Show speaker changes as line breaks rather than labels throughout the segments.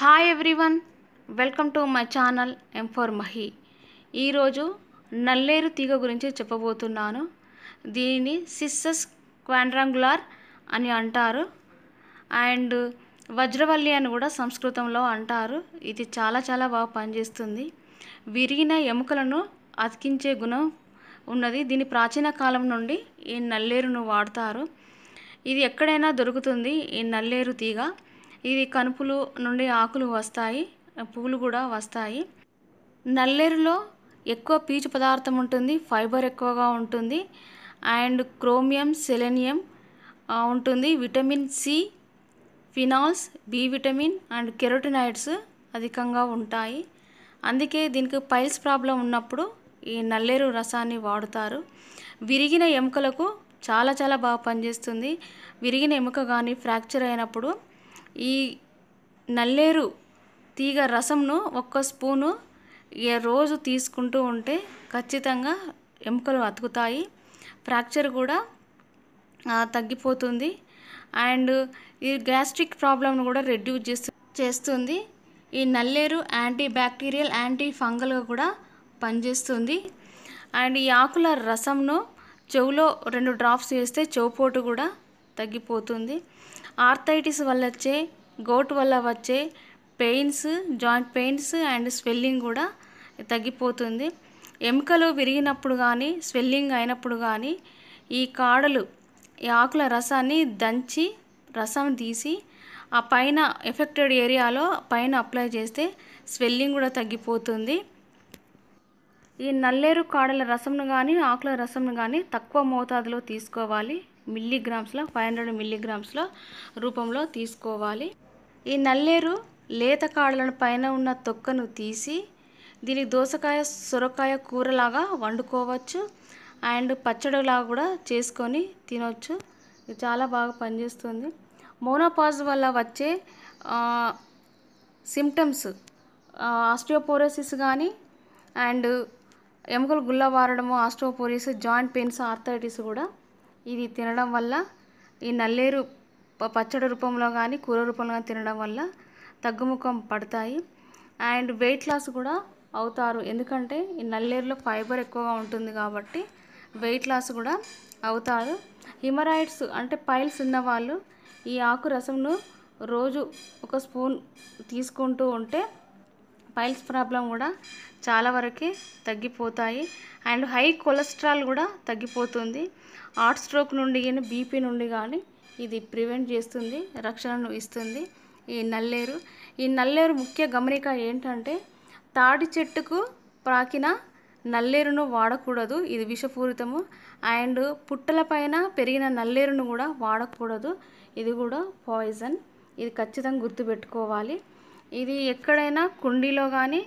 hi everyone welcome to my channel M for Mahi ఈరోజు నల్లేరు తీగ గురించి చెప్పబోతున్నాను దీనిని సిస్సస్ క్వాండ్రాంగులార్ అని అంటారు అండ్ వజ్రవల్లి అని కూడా సంస్కృతంలో అంటారు ఇది చాలా చాలా బాగా పనిచేస్తుంది విరిగిన ఎముకలను అతికించే గుణం ఉన్నది దీని ప్రాచీన కాలం నుండి ఈ నల్లేరును వాడతారు ఇది ఎక్కడైనా దొరుకుతుంది ఈ నల్లేరు తీగ ఇది కనుపులు నుండి ఆకులు వస్తాయి పువ్వులు కూడా వస్తాయి నల్లేరులో ఎక్కువ పీచు పదార్థం ఉంటుంది ఫైబర్ ఎక్కువగా ఉంటుంది అండ్ క్రోమియం సెలెనియం ఉంటుంది vitamin C phenols B vitamin and carotenoids అధికంగా ఉంటాయి అందుకే దీనికి పైల్స్ ప్రాబ్లం ఉన్నప్పుడు ఈ నల్లేరు రసాన్ని వాడుతారు విరిగిన ఎముకలకు చాలా చాలా బాగా పనిచేస్తుంది విరిగిన ఎముక కానీ ఫ్రాక్చర్ అయినప్పుడు ఈ నల్లేరు తీగ రసంను ఒక్క స్పూను రోజు తీసుకుంటూ ఉంటే ఖచ్చితంగా ఎముకలు అతుకుతాయి ఫ్రాక్చర్ కూడా తగ్గిపోతుంది అండ్ ఈ గ్యాస్ట్రిక్ ప్రాబ్లమ్ను కూడా రెడ్యూస్ చేస్తు చేస్తుంది ఈ నల్లేరు యాంటీ బ్యాక్టీరియల్ యాంటీ ఫంగల్గా కూడా పనిచేస్తుంది అండ్ ఈ ఆకుల రసంను చెవులో రెండు డ్రాప్స్ వేస్తే చెవుపోటు కూడా తగ్గిపోతుంది ఆర్థైటిస్ వల్ల వచ్చే గోట్ వల్ల వచ్చే pains joint pains and swelling కూడా తగ్గిపోతుంది ఎముకలు విరిగినప్పుడు కానీ స్వెల్లింగ్ అయినప్పుడు కానీ ఈ కాడలు ఈ ఆకుల రసాన్ని దంచి రసం తీసి ఆ పైన ఎఫెక్టెడ్ ఏరియాలో పైన అప్లై చేస్తే స్వెల్లింగ్ కూడా తగ్గిపోతుంది ఈ నల్లేరు కాడల రసంను కానీ ఆకుల రసంను కానీ తక్కువ మోతాదులో తీసుకోవాలి మిల్లీగ్రామ్స్లో ఫైవ్ హండ్రెడ్ మిల్లీగ్రామ్స్లో రూపంలో తీసుకోవాలి ఈ నల్లేరు లేత కాడలను పైన ఉన్న తొక్కను తీసి దీనికి దోసకాయ సొరకాయ కూరలాగా వండుకోవచ్చు అండ్ పచ్చడిలాగా కూడా చేసుకొని తినొచ్చు ఇది చాలా బాగా పనిచేస్తుంది మోనోపాజ్ వల్ల వచ్చే సిమ్టమ్స్ ఆస్టియోపోరోసిస్ కానీ అండ్ ఎముకలు వారడము ఆస్ట్రోపోరిస్ జాయింట్ పెయిన్స్ ఆర్థరైటిస్ కూడా ఇది తినడం వల్ల ఈ నల్లేరు పచ్చడి రూపంలో కానీ కూర రూపంలో కానీ తినడం వల్ల తగ్గుముఖం పడతాయి అండ్ వెయిట్ లాస్ కూడా అవుతారు ఎందుకంటే ఈ నల్లేరులో ఫైబర్ ఎక్కువగా ఉంటుంది కాబట్టి వెయిట్ లాస్ కూడా అవుతారు హిమరాయిడ్స్ అంటే పైల్స్ ఉన్నవాళ్ళు ఈ ఆకు రసంను రోజు ఒక స్పూన్ తీసుకుంటూ ఉంటే పైల్స్ ప్రాబ్లం కూడా చాలా వరకు తగ్గిపోతాయి అండ్ హై కొలెస్ట్రాల్ కూడా తగ్గిపోతుంది హార్ట్ స్ట్రోక్ నుండి కానీ బీపీ నుండి కానీ ఇది ప్రివెంట్ చేస్తుంది రక్షణను ఇస్తుంది ఈ నల్లేరు ఈ నల్లేరు ముఖ్య గమనిక ఏంటంటే తాడి చెట్టుకు ప్రాకిన నల్లేరును వాడకూడదు ఇది విషపూరితము అండ్ పుట్టల పైన పెరిగిన నల్లేరును కూడా వాడకూడదు ఇది కూడా పాయిజన్ ఇది ఖచ్చితంగా గుర్తుపెట్టుకోవాలి ఇది ఎక్కడైనా కుండీలో కానీ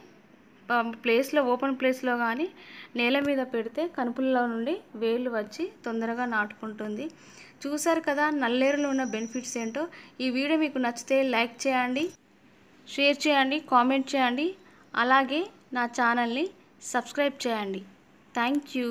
ప్లేస్లో ఓపెన్ ప్లేస్లో కానీ నేల మీద పెడితే కనుపుల్లో నుండి వేళ్ళు వచ్చి తొందరగా నాటుకుంటుంది చూసారు కదా నల్లేరులో ఉన్న బెనిఫిట్స్ ఏంటో ఈ వీడియో మీకు నచ్చితే లైక్ చేయండి షేర్ చేయండి కామెంట్ చేయండి అలాగే నా ఛానల్ని సబ్స్క్రైబ్ చేయండి థ్యాంక్ యూ